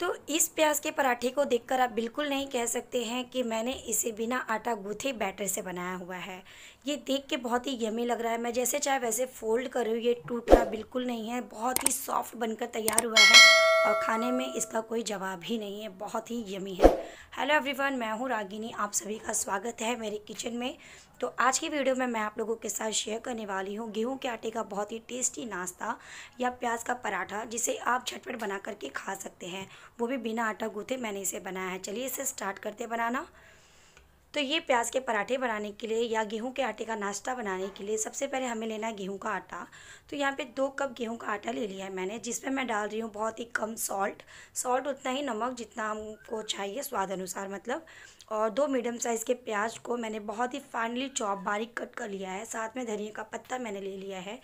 तो इस प्याज के पराठे को देखकर आप बिल्कुल नहीं कह सकते हैं कि मैंने इसे बिना आटा गूथे बैटर से बनाया हुआ है ये देख के बहुत ही यमी लग रहा है मैं जैसे चाहे वैसे फोल्ड कर रही हूँ ये टूट रहा बिल्कुल नहीं है बहुत ही सॉफ्ट बनकर तैयार हुआ है और खाने में इसका कोई जवाब ही नहीं है बहुत ही यमी है हेलो एवरीवन मैं हूँ रागिनी आप सभी का स्वागत है मेरे किचन में तो आज की वीडियो में मैं आप लोगों के साथ शेयर करने वाली हूँ गेहूं के आटे का बहुत ही टेस्टी नाश्ता या प्याज का पराठा जिसे आप झटपट बना करके खा सकते हैं वो भी बिना आटा गूथे मैंने इसे बनाया है चलिए इसे स्टार्ट करते बनाना तो ये प्याज के पराठे बनाने के लिए या गेहूं के आटे का नाश्ता बनाने के लिए सबसे पहले हमें लेना है गेहूं का आटा तो यहाँ पे दो कप गेहूं का आटा ले लिया है मैंने जिसमें मैं डाल रही हूँ बहुत ही कम सॉल्ट सॉल्ट उतना ही नमक जितना हमको चाहिए स्वाद अनुसार मतलब और दो मीडियम साइज़ के प्याज को मैंने बहुत ही फाइनली चॉप बारीक कट कर लिया है साथ में धनिया का पत्ता मैंने ले लिया है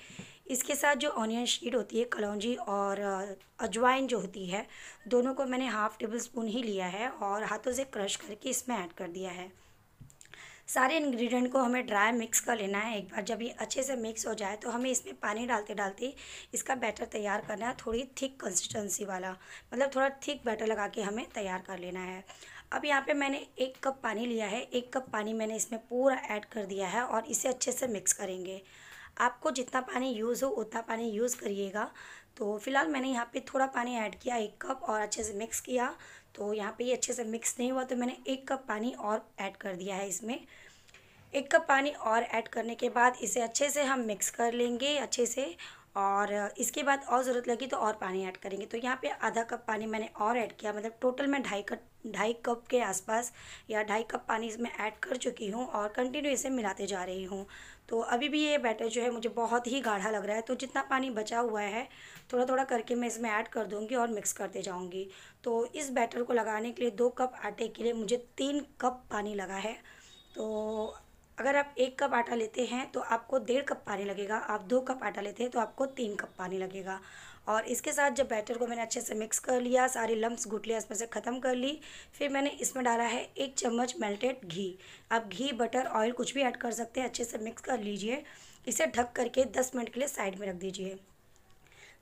इसके साथ जो ऑनियन शीट होती है कलौजी और अजवाइन जो होती है दोनों को मैंने हाफ़ टेबल स्पून ही लिया है और हाथों से क्रश करके इसमें ऐड कर दिया है सारे इंग्रेडिएंट को हमें ड्राई मिक्स कर लेना है एक बार जब ये अच्छे से मिक्स हो जाए तो हमें इसमें पानी डालते डालते इसका बैटर तैयार करना है थोड़ी थिक कंसिस्टेंसी वाला मतलब थोड़ा थिक बैटर लगा के हमें तैयार कर लेना है अब यहाँ पे मैंने एक कप पानी लिया है एक कप पानी मैंने इसमें पूरा ऐड कर दिया है और इसे अच्छे से मिक्स करेंगे आपको जितना पानी यूज़ हो उतना पानी यूज़ करिएगा तो फिलहाल मैंने यहाँ पे थोड़ा पानी ऐड किया एक कप और अच्छे से मिक्स किया तो यहाँ पे ये अच्छे से मिक्स नहीं हुआ तो मैंने एक कप पानी और ऐड कर दिया है इसमें एक कप पानी और ऐड करने के बाद इसे अच्छे से हम मिक्स कर लेंगे अच्छे से और इसके बाद और ज़रूरत लगी तो और पानी ऐड करेंगे तो यहाँ पे आधा कप पानी मैंने और ऐड किया मतलब टोटल मैं ढाई कप ढाई कप के आसपास या ढाई कप पानी इसमें ऐड कर चुकी हूँ और कंटिन्यू इसे मिलाते जा रही हूँ तो अभी भी ये बैटर जो है मुझे बहुत ही गाढ़ा लग रहा है तो जितना पानी बचा हुआ है थोड़ा थोड़ा करके मैं इसमें ऐड कर दूँगी और मिक्स करते जाऊँगी तो इस बैटर को लगाने के लिए दो कप आटे के लिए मुझे तीन कप पानी लगा है तो अगर आप एक कप आटा लेते हैं तो आपको डेढ़ कप पानी लगेगा आप दो कप आटा लेते हैं तो आपको तीन कप पानी लगेगा और इसके साथ जब बैटर को मैंने अच्छे से मिक्स कर लिया सारे लम्ब्स लिया इसमें से ख़त्म कर ली फिर मैंने इसमें डाला है एक चम्मच मेल्टेड घी आप घी बटर ऑयल कुछ भी ऐड कर सकते हैं अच्छे से मिक्स कर लीजिए इसे ढक करके दस मिनट के लिए साइड में रख दीजिए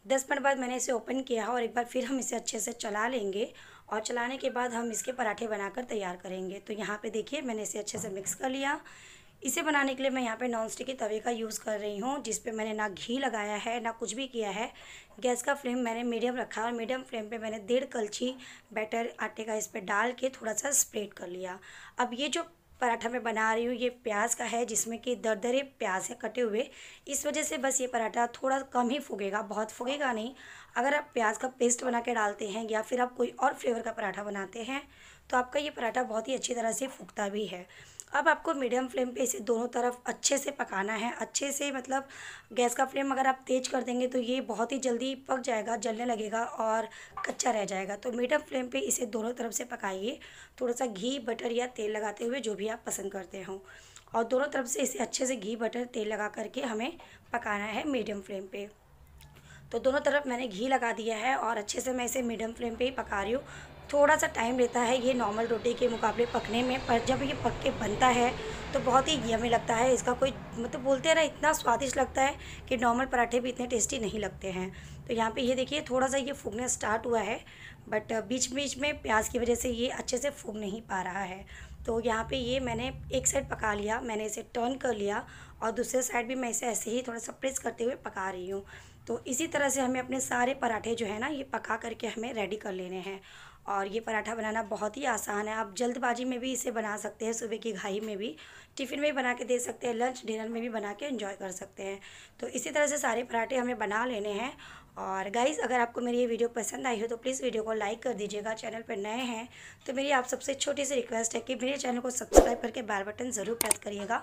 दस मिनट बाद मैंने इसे ओपन किया और एक बार फिर हम इसे अच्छे से चला लेंगे और चलाने के बाद हम इसके पराठे बनाकर तैयार करेंगे तो यहाँ पे देखिए मैंने इसे अच्छे से मिक्स कर लिया इसे बनाने के लिए मैं यहाँ पे नॉन स्टिक के तवे का यूज़ कर रही हूँ जिस पे मैंने ना घी लगाया है ना कुछ भी किया है गैस का फ्लेम मैंने मीडियम रखा और मीडियम फ्लेम पे मैंने डेढ़ कलछी बैटर आटे का इस पर डाल के थोड़ा सा स्प्रेड कर लिया अब ये जो पराठा मैं बना रही हूँ ये प्याज का है जिसमें कि दरदरे प्याज है कटे हुए इस वजह से बस ये पराठा थोड़ा कम ही फूगेगा बहुत फूगेगा नहीं अगर आप प्याज का पेस्ट बना के डालते हैं या फिर आप कोई और फ्लेवर का पराठा बनाते हैं तो आपका ये पराठा बहुत ही अच्छी तरह से फूकता भी है अब आपको मीडियम फ्लेम पे इसे दोनों तरफ अच्छे से पकाना है अच्छे से मतलब गैस का फ्लेम अगर आप तेज़ कर देंगे तो ये बहुत ही जल्दी पक जाएगा जलने लगेगा और कच्चा रह जाएगा तो मीडियम फ्लेम पे इसे दोनों तरफ से पकाइए थोड़ा सा घी बटर या तेल लगाते हुए जो भी आप पसंद करते हों और दोनों तरफ से इसे अच्छे से घी बटर तेल लगा करके हमें पकाना है मीडियम फ्लेम पर तो दोनों तरफ मैंने घी लगा दिया है और अच्छे से मैं इसे मीडियम फ्लेम पे ही पका रही हूँ थोड़ा सा टाइम लेता है ये नॉर्मल रोटी के मुकाबले पकने में पर जब ये पक के बनता है तो बहुत ही यमी लगता है इसका कोई मतलब बोलते हैं ना इतना स्वादिष्ट लगता है कि नॉर्मल पराठे भी इतने टेस्टी नहीं लगते हैं तो यहाँ पे ये देखिए थोड़ा सा ये फूकना स्टार्ट हुआ है बट बीच बीच में प्याज की वजह से ये अच्छे से फूक नहीं पा रहा है तो यहाँ पे ये मैंने एक साइड पका लिया मैंने इसे टर्न कर लिया और दूसरे साइड भी मैं इसे ऐसे ही थोड़ा सा प्रेस करते हुए पका रही हूँ तो इसी तरह से हमें अपने सारे पराठे जो है ना ये पका करके हमें रेडी कर लेने हैं और ये पराठा बनाना बहुत ही आसान है आप जल्दबाजी में भी इसे बना सकते हैं सुबह की घाई में भी टिफ़िन में भी बना के दे सकते हैं लंच डिनर में भी बना के इन्जॉय कर सकते हैं तो इसी तरह से सारे पराठे हमें बना लेने हैं और गाइज़ अगर आपको मेरी ये वीडियो पसंद आई हो तो प्लीज़ वीडियो को लाइक कर दीजिएगा चैनल पर नए हैं तो मेरी आप सबसे छोटी सी रिक्वेस्ट है कि मेरे चैनल को सब्सक्राइब करके बेल बटन ज़रूर प्रेस करिएगा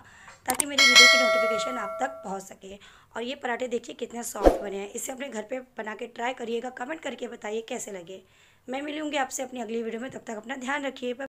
ताकि मेरी वीडियो की नोटिफिकेशन आप तक पहुंच सके और ये पराठे देखिए कितने सॉफ्ट बने हैं इसे अपने घर पर बना के ट्राई करिएगा कमेंट करके बताइए कैसे लगे मैं मिलूंगी आपसे अपनी अगली वीडियो में तब तक अपना ध्यान रखिए